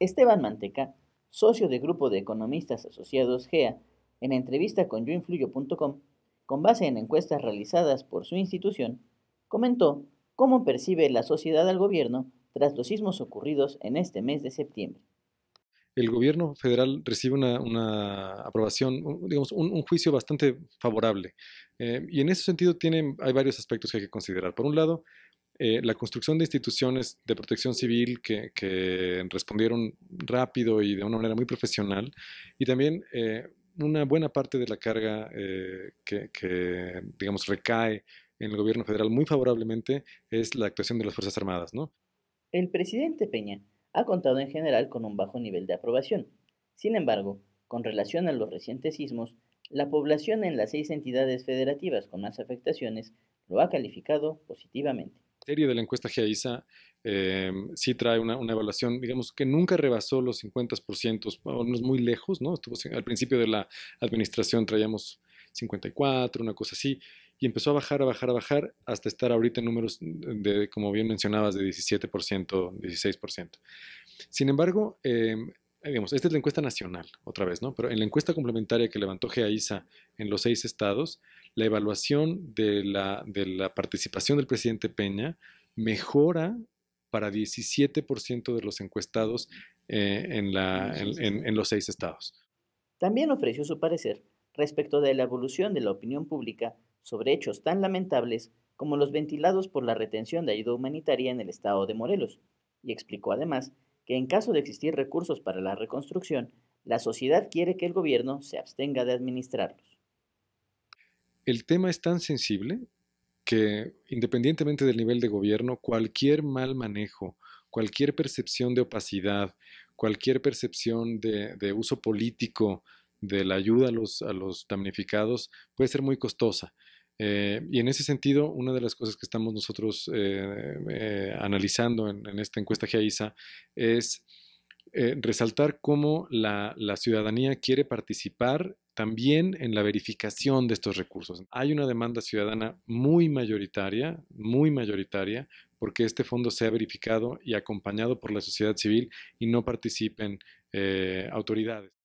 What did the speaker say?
Esteban Manteca, socio del Grupo de Economistas Asociados GEA, en entrevista con yoinfluyo.com, con base en encuestas realizadas por su institución, comentó cómo percibe la sociedad al gobierno tras los sismos ocurridos en este mes de septiembre el gobierno federal recibe una, aprobación, digamos, un, juicio bastante favorable. Eh, y en ese sentido hay varios aspectos que hay que considerar. Por un lado, eh, la construcción de instituciones de protección civil que, respondieron rápido y de una manera muy profesional, y también eh, una buena parte de la carga eh, que, digamos, recae en el gobierno federal muy favorablemente es la actuación de las Fuerzas Armadas, ¿no? El presidente Peña ha contado en general con un bajo nivel de aprobación. Sin embargo, con relación a los recientes sismos, la población en las seis entidades federativas con más afectaciones lo ha calificado positivamente serie de la encuesta GAISA eh, sí trae una, evaluación, digamos, que nunca rebasó los 50%, o no es muy lejos, ¿no? al principio de la administración traíamos 54, una cosa así, y empezó a bajar, a bajar, a bajar, hasta estar ahorita en números de, como bien mencionabas, de 17%, 16%. Sin embargo, eh, digamos, esta es la encuesta nacional, otra vez, ¿no? Pero en la encuesta complementaria que levantó GAISA en los seis estados, la evaluación de la, participación del presidente Peña mejora para 17% de los encuestados eh, en los seis estados. También ofreció su parecer respecto de la evolución de la opinión pública sobre hechos tan lamentables como los ventilados por la retención de ayuda humanitaria en el estado de Morelos, y explicó además que en caso de existir recursos para la reconstrucción, la sociedad quiere que el gobierno se abstenga de administrarlos el tema es tan sensible que independientemente del nivel de gobierno, cualquier mal manejo, cualquier percepción de opacidad, cualquier percepción de, uso político de la ayuda a los, a los damnificados puede ser muy costosa. Eh, y en ese sentido, una de las cosas que estamos nosotros eh, eh, analizando en, esta encuesta GAISA es eh, resaltar cómo la, ciudadanía quiere participar también en la verificación de estos recursos. Hay una demanda ciudadana muy mayoritaria, muy mayoritaria, porque este fondo sea verificado y acompañado por la sociedad civil y no participen eh, autoridades.